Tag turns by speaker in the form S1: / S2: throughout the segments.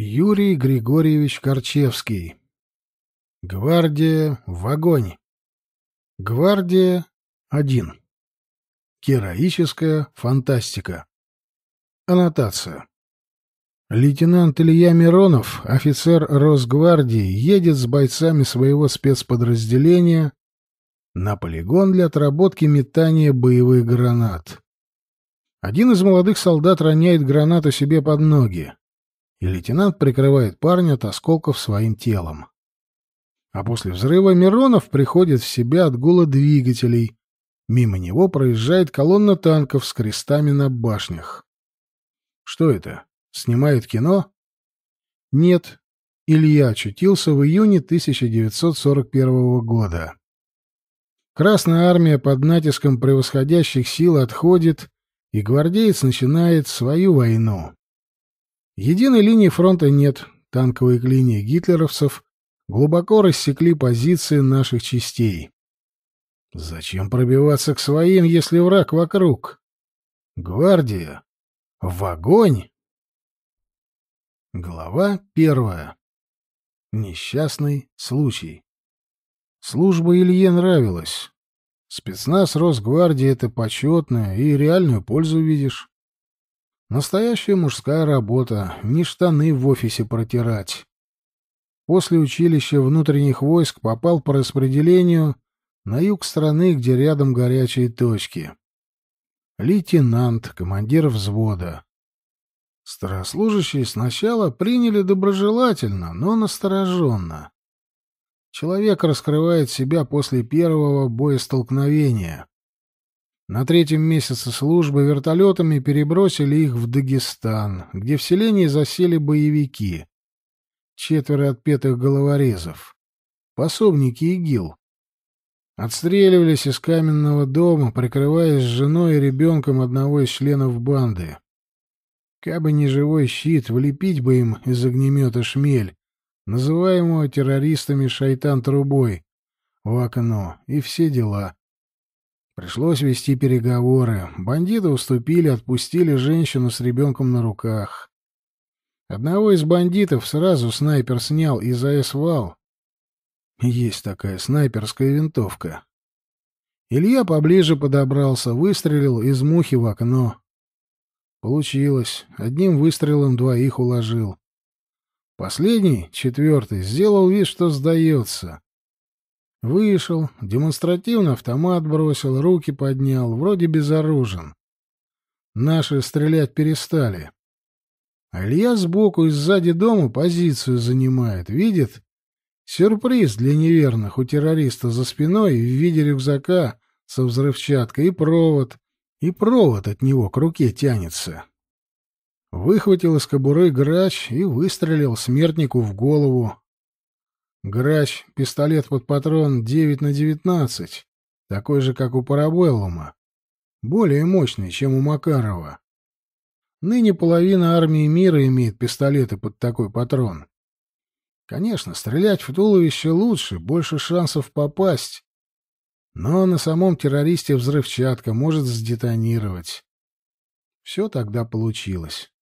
S1: Юрий Григорьевич Корчевский. Гвардия в огонь. Гвардия 1. Героическая фантастика. Аннотация. Лейтенант Илья Миронов, офицер Росгвардии, едет с бойцами своего спецподразделения на полигон для отработки метания боевых гранат. Один из молодых солдат роняет гранату себе под ноги и лейтенант прикрывает парня от осколков своим телом. А после взрыва Миронов приходит в себя от гула двигателей. Мимо него проезжает колонна танков с крестами на башнях. Что это? Снимают кино? Нет. Илья очутился в июне 1941 года. Красная армия под натиском превосходящих сил отходит, и гвардеец начинает свою войну. Единой линии фронта нет. Танковые линии гитлеровцев глубоко рассекли позиции наших частей. Зачем пробиваться к своим, если враг вокруг? Гвардия! В огонь! Глава первая. Несчастный случай. Служба Илье нравилась. Спецназ Росгвардии — это почетное, и реальную пользу видишь. Настоящая мужская работа, не штаны в офисе протирать. После училища внутренних войск попал по распределению на юг страны, где рядом горячие точки. Лейтенант, командир взвода. Старослужащие сначала приняли доброжелательно, но настороженно. Человек раскрывает себя после первого боестолкновения. На третьем месяце службы вертолетами перебросили их в Дагестан, где в селении засели боевики. Четверо отпетых головорезов. Пособники ИГИЛ. Отстреливались из каменного дома, прикрываясь женой и ребенком одного из членов банды. Кабы не живой щит, влепить бы им из огнемета шмель, называемого террористами шайтан-трубой, в окно, и все дела. Пришлось вести переговоры. Бандиты уступили, отпустили женщину с ребенком на руках. Одного из бандитов сразу снайпер снял и АЭС Есть такая снайперская винтовка. Илья поближе подобрался, выстрелил из мухи в окно. Получилось. Одним выстрелом двоих уложил. Последний, четвертый, сделал вид, что сдается. Вышел, демонстративно автомат бросил, руки поднял, вроде безоружен. Наши стрелять перестали. А Илья сбоку и сзади дома позицию занимает, видит? Сюрприз для неверных у террориста за спиной в виде рюкзака со взрывчаткой и провод, и провод от него к руке тянется. Выхватил из кобуры грач и выстрелил смертнику в голову, Грач, пистолет под патрон 9 на 19, такой же, как у Парабеллума. Более мощный, чем у Макарова. Ныне половина армии мира имеет пистолеты под такой патрон. Конечно, стрелять в туловище лучше, больше шансов попасть. Но на самом террористе взрывчатка может сдетонировать. Все тогда получилось.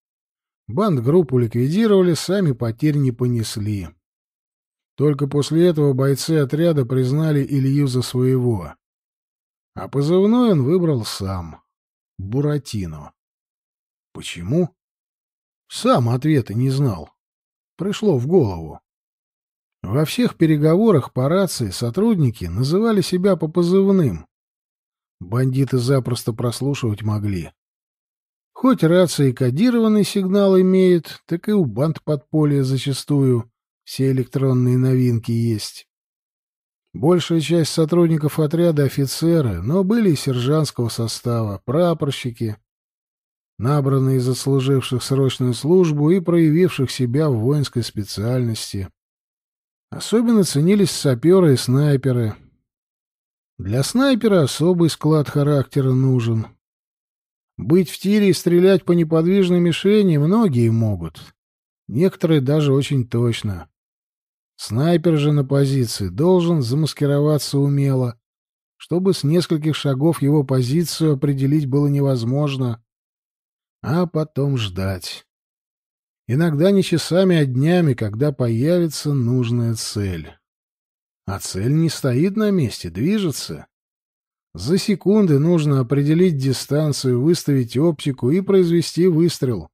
S1: Бандгруппу ликвидировали, сами потерь не понесли. Только после этого бойцы отряда признали Илью за своего. А позывной он выбрал сам — Буратино. Почему? Сам ответа не знал. Пришло в голову. Во всех переговорах по рации сотрудники называли себя по позывным. Бандиты запросто прослушивать могли. Хоть рация и кодированный сигнал имеет, так и у банд подполья зачастую все электронные новинки есть. Большая часть сотрудников отряда — офицеры, но были и сержантского состава, прапорщики, набранные из отслуживших срочную службу и проявивших себя в воинской специальности. Особенно ценились саперы и снайперы. Для снайпера особый склад характера нужен. Быть в тире и стрелять по неподвижной мишени многие могут. Некоторые даже очень точно. Снайпер же на позиции должен замаскироваться умело, чтобы с нескольких шагов его позицию определить было невозможно, а потом ждать. Иногда не часами, а днями, когда появится нужная цель. А цель не стоит на месте, движется. За секунды нужно определить дистанцию, выставить оптику и произвести выстрел.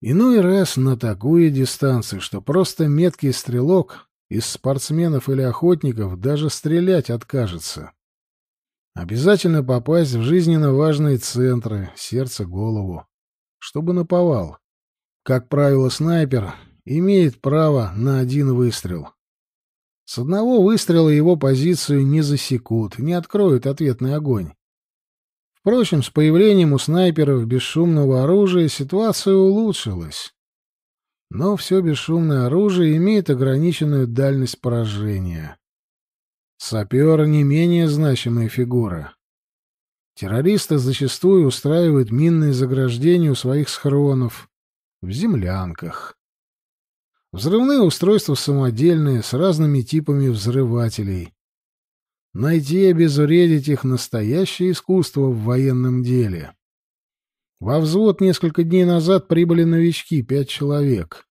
S1: Иной ну раз на такую дистанцию, что просто меткий стрелок из спортсменов или охотников даже стрелять откажется. Обязательно попасть в жизненно важные центры, сердце, голову, чтобы наповал. Как правило, снайпер имеет право на один выстрел. С одного выстрела его позицию не засекут, не откроют ответный огонь. Впрочем, с появлением у снайперов бесшумного оружия ситуация улучшилась. Но все бесшумное оружие имеет ограниченную дальность поражения. Сапер — не менее значимая фигура. Террористы зачастую устраивают минные заграждения у своих схронов, в землянках. Взрывные устройства самодельные, с разными типами взрывателей найти и обезвредить их настоящее искусство в военном деле. Во взвод несколько дней назад прибыли новички, пять человек.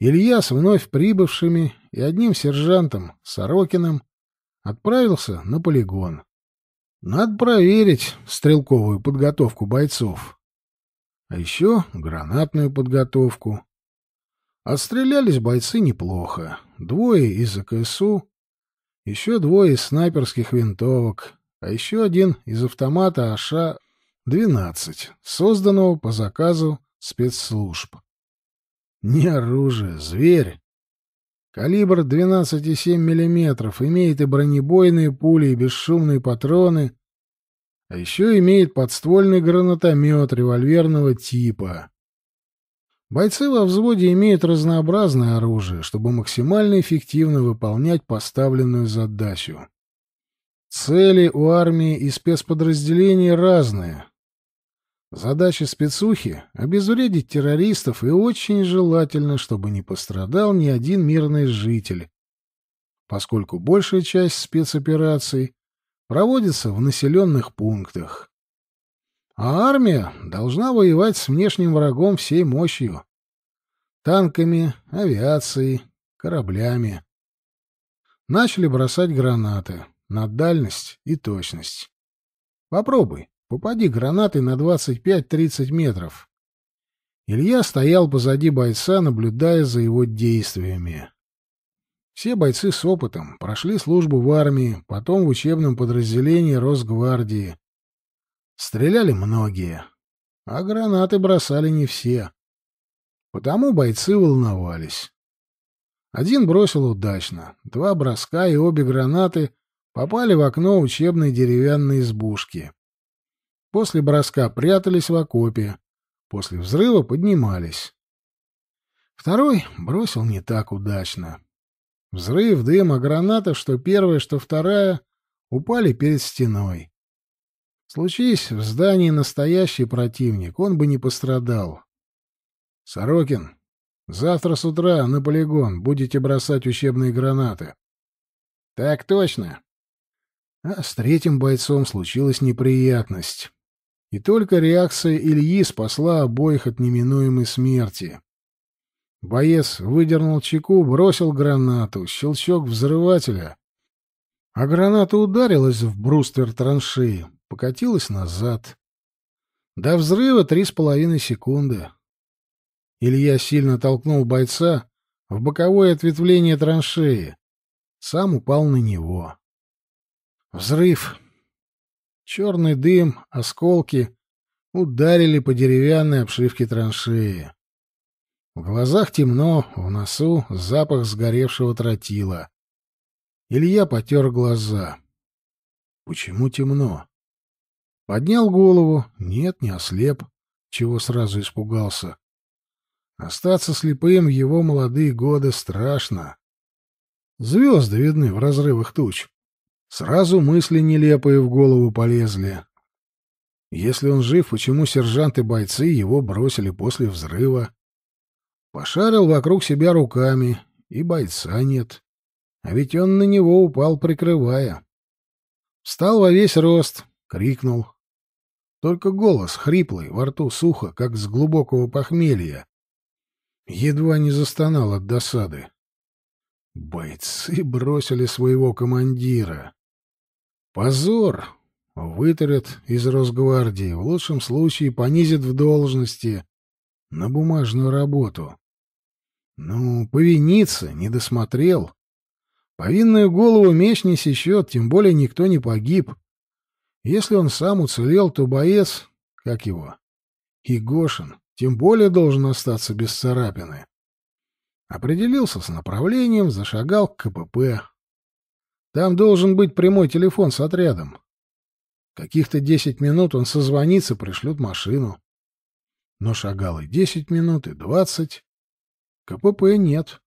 S1: Илья с вновь прибывшими и одним сержантом, Сорокиным, отправился на полигон. Надо проверить стрелковую подготовку бойцов. А еще гранатную подготовку. Отстрелялись бойцы неплохо. Двое из АКСУ, еще двое из снайперских винтовок, а еще один из автомата Аша 12 созданного по заказу спецслужб. Не оружие, зверь. Калибр 12,7 мм, имеет и бронебойные пули, и бесшумные патроны, а еще имеет подствольный гранатомет револьверного типа. Бойцы во взводе имеют разнообразное оружие, чтобы максимально эффективно выполнять поставленную задачу. Цели у армии и спецподразделений разные. Задача спецухи — обезвредить террористов, и очень желательно, чтобы не пострадал ни один мирный житель, поскольку большая часть спецопераций проводится в населенных пунктах. А армия должна воевать с внешним врагом всей мощью. Танками, авиацией, кораблями. Начали бросать гранаты на дальность и точность. Попробуй, попади гранатой на 25-30 метров. Илья стоял позади бойца, наблюдая за его действиями. Все бойцы с опытом прошли службу в армии, потом в учебном подразделении Росгвардии, Стреляли многие, а гранаты бросали не все. Потому бойцы волновались. Один бросил удачно, два броска и обе гранаты попали в окно учебной деревянной избушки. После броска прятались в окопе, после взрыва поднимались. Второй бросил не так удачно. Взрыв, дым, а граната, что первая, что вторая, упали перед стеной. Случись в здании настоящий противник, он бы не пострадал. Сорокин, завтра с утра на полигон будете бросать учебные гранаты. Так точно. А с третьим бойцом случилась неприятность. И только реакция Ильи спасла обоих от неминуемой смерти. Боец выдернул чеку, бросил гранату, щелчок взрывателя. А граната ударилась в бруствер траншеи покатилась назад. До взрыва три с половиной секунды. Илья сильно толкнул бойца в боковое ответвление траншеи. Сам упал на него. Взрыв. Черный дым, осколки ударили по деревянной обшивке траншеи. В глазах темно, в носу запах сгоревшего тротила. Илья потер глаза. Почему темно? Поднял голову. Нет, не ослеп. Чего сразу испугался. Остаться слепым в его молодые годы страшно. Звезды видны в разрывах туч. Сразу мысли нелепые в голову полезли. Если он жив, почему сержанты бойцы его бросили после взрыва? Пошарил вокруг себя руками, и бойца нет. А ведь он на него упал, прикрывая. Встал во весь рост, крикнул. Только голос хриплый, во рту сухо, как с глубокого похмелья. Едва не застонал от досады. Бойцы бросили своего командира. Позор! Вытарят из Росгвардии, в лучшем случае понизят в должности на бумажную работу. Ну, повиниться не досмотрел. Повинную голову меч не сечет, тем более никто не погиб. Если он сам уцелел, то боец, как его, и Гошин, тем более должен остаться без царапины. Определился с направлением, зашагал к КПП. Там должен быть прямой телефон с отрядом. Каких-то десять минут он созвонится, пришлют машину. Но шагал и десять минут, и двадцать. КПП нет.